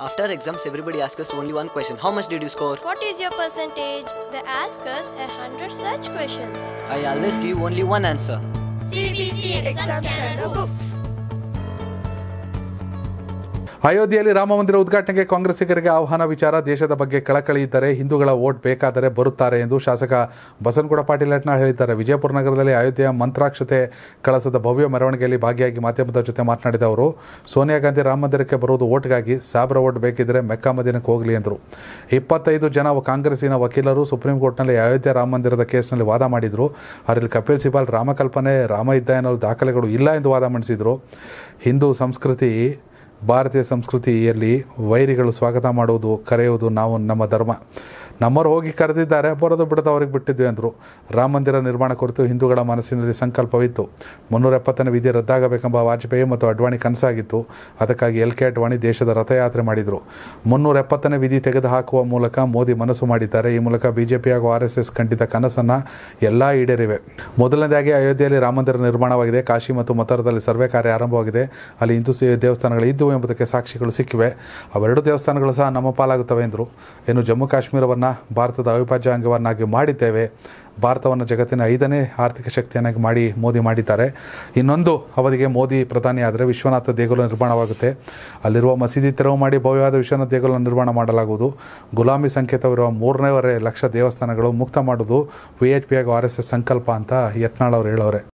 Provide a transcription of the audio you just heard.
After exams, everybody asks us only one question. How much did you score? What is your percentage? They ask us a hundred such questions. I always give only one answer. CBC exam standard books. ಅಯೋಧ್ಯೆಯಲ್ಲಿ ರಾಮ ಮಂದಿರ ಉದ್ಘಾಟನೆಗೆ ಕಾಂಗ್ರೆಸ್ಸಿಗರಿಗೆ ಆಹ್ವಾನ ವಿಚಾರ ದೇಶದ ಬಗ್ಗೆ ಕಳಕಳಿ ಇದ್ದರೆ ಹಿಂದೂಗಳ ಓಟ್ ಬೇಕಾದರೆ ಬರುತ್ತಾರೆ ಎಂದು ಶಾಸಕ ಬಸನಗೌಡ ಪಾಟೀಲ್ ಹೇಳಿದ್ದಾರೆ ವಿಜಯಪುರ ನಗರದಲ್ಲಿ ಅಯೋಧ್ಯೆಯ ಮಂತ್ರಾಕ್ಷತೆ ಕಳಸದ ಭವ್ಯ ಮೆರವಣಿಗೆಯಲ್ಲಿ ಭಾಗಿಯಾಗಿ ಮಾಧ್ಯಮದ ಜೊತೆ ಮಾತನಾಡಿದ ಅವರು ಸೋನಿಯಾ ಗಾಂಧಿ ರಾಮ ಮಂದಿರಕ್ಕೆ ಬರುವುದು ಓಟ್ಗಾಗಿ ಸಾಬ್ರ ಓಟ್ ಬೇಕಿದ್ರೆ ಮೆಕ್ಕಾ ಮದಿನಕ್ಕೆ ಹೋಗಲಿ ಎಂದರು ಇಪ್ಪತ್ತೈದು ಜನ ಕಾಂಗ್ರೆಸ್ಸಿನ ವಕೀಲರು ಸುಪ್ರೀಂ ಕೋರ್ಟ್ನಲ್ಲಿ ಅಯೋಧ್ಯೆ ರಾಮ ಮಂದಿರದ ಕೇಸ್ನಲ್ಲಿ ವಾದ ಮಾಡಿದರು ಅದರಲ್ಲಿ ಕಪಿಲ್ ಸಿಬಾಲ್ ರಾಮಕಲ್ಪನೆ ರಾಮ ಇದ್ದ ಎನ್ನುವ ದಾಖಲೆಗಳು ಇಲ್ಲ ಎಂದು ವಾದ ಮಂಡಿಸಿದರು ಹಿಂದೂ ಸಂಸ್ಕೃತಿ ಭಾರತೀಯ ಸಂಸ್ಕೃತಿಯಲ್ಲಿ ವೈರಿಗಳು ಸ್ವಾಗತ ಮಾಡುವುದು ಕರೆಯುವುದು ನಾವು ನಮ್ಮ ಧರ್ಮ ನಮ್ಮವರು ಹೋಗಿ ಕರೆದಿದ್ದಾರೆ ಬರೋದು ಬಿಡೋದು ಅವ್ರಿಗೆ ಬಿಟ್ಟಿದ್ವಿ ಅಂದರು ರಾಮ ಮಂದಿರ ನಿರ್ಮಾಣ ಕುರಿತು ಹಿಂದೂಗಳ ಮನಸ್ಸಿನಲ್ಲಿ ಸಂಕಲ್ಪವಿತ್ತು ಮುನ್ನೂರ ಎಪ್ಪತ್ತನೇ ವಿಧಿ ರದ್ದಾಗಬೇಕೆಂಬ ವಾಜಪೇಯಿ ಮತ್ತು ಅಡ್ವಾಣಿ ಕನಸಾಗಿತ್ತು ಅದಕ್ಕಾಗಿ ಎಲ್ ಕೆ ಅಡ್ವಾಣಿ ದೇಶದ ರಥಯಾತ್ರೆ ಮಾಡಿದರು ಮುನ್ನೂರ ಎಪ್ಪತ್ತನೇ ವಿಧಿ ತೆಗೆದುಹಾಕುವ ಮೂಲಕ ಮೋದಿ ಮನಸ್ಸು ಮಾಡಿದ್ದಾರೆ ಈ ಮೂಲಕ ಬಿಜೆಪಿ ಹಾಗೂ ಆರ್ ಎಸ್ ಎಸ್ ಕಂಡಿದ್ದ ಕನಸನ್ನು ಎಲ್ಲ ಈಡೇರಿವೆ ಮೊದಲನೇದಾಗಿ ಅಯೋಧ್ಯೆಯಲ್ಲಿ ರಾಮ ಮಂದಿರ ನಿರ್ಮಾಣವಾಗಿದೆ ಕಾಶಿ ಮತ್ತು ಮಥುರದಲ್ಲಿ ಸರ್ವೆ ಕಾರ್ಯ ಆರಂಭವಾಗಿದೆ ಅಲ್ಲಿ ಹಿಂದೂ ದೇವಸ್ಥಾನಗಳು ಇದ್ದವು ಎಂಬುದಕ್ಕೆ ಸಾಕ್ಷಿಗಳು ಸಿಕ್ಕಿವೆ ಅವೆರಡು ದೇವಸ್ಥಾನಗಳು ಸಹ ನಮ್ಮ ಪಾಲಾಗುತ್ತವೆ ಎಂದರು ಇನ್ನು ಜಮ್ಮು ಕಾಶ್ಮೀರವನ್ನು ಭಾರತದ ಅವಿಭಾಜ್ಯ ಅಂಗವನ್ನಾಗಿ ಮಾಡಿದ್ದೇವೆ ಭಾರತವನ್ನು ಜಗತ್ತಿನ ಐದನೇ ಆರ್ಥಿಕ ಶಕ್ತಿಯನ್ನಾಗಿ ಮಾಡಿ ಮೋದಿ ಮಾಡಿದ್ದಾರೆ ಇನ್ನೊಂದು ಅವಧಿಗೆ ಮೋದಿ ಪ್ರಧಾನಿ ಆದರೆ ವಿಶ್ವನಾಥ ದೇಗುಲ ನಿರ್ಮಾಣವಾಗುತ್ತೆ ಅಲ್ಲಿರುವ ಮಸೀದಿ ತೆರವು ಮಾಡಿ ಭವ್ಯವಾದ ವಿಶ್ವನಾಥ ದೇಗುಲ ನಿರ್ಮಾಣ ಮಾಡಲಾಗುವುದು ಗುಲಾಮಿ ಸಂಕೇತವಿರುವ ಮೂರನೇವರೆ ಲಕ್ಷ ದೇವಸ್ಥಾನಗಳು ಮುಕ್ತ ಮಾಡುವುದು ವಿ ಎಚ್ ಪಿ ಹಾಗೂ ಆರ್ ಎಸ್ ಎಸ್ ಸಂಕಲ್ಪ ಅಂತ ಯತ್ನಾಳ್ ಅವರು ಹೇಳೋರೆ